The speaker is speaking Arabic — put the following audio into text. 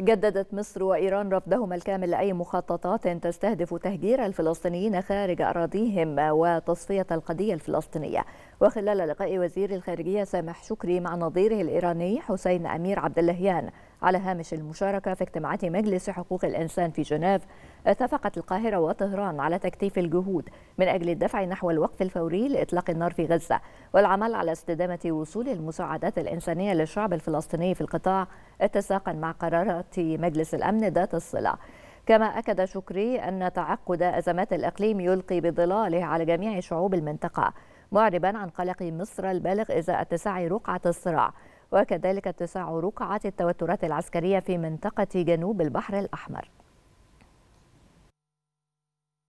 جددت مصر وإيران رفضهما الكامل لأي مخططات تستهدف تهجير الفلسطينيين خارج أراضيهم وتصفية القضية الفلسطينية وخلال لقاء وزير الخارجية سامح شكري مع نظيره الإيراني حسين أمير عبد اللهيان على هامش المشاركة في اجتماعات مجلس حقوق الإنسان في جنيف اتفقت القاهرة وطهران على تكثيف الجهود من أجل الدفع نحو الوقف الفوري لإطلاق النار في غزة والعمل على استدامة وصول المساعدات الإنسانية للشعب الفلسطيني في القطاع اتساقا مع قرارات مجلس الأمن ذات الصلة كما أكد شكري أن تعقد أزمات الإقليم يلقي بظلاله على جميع شعوب المنطقة معربا عن قلق مصر البالغ إزاء اتساع رقعة الصراع وكذلك اتساع رقعة التوترات العسكرية في منطقة جنوب البحر الأحمر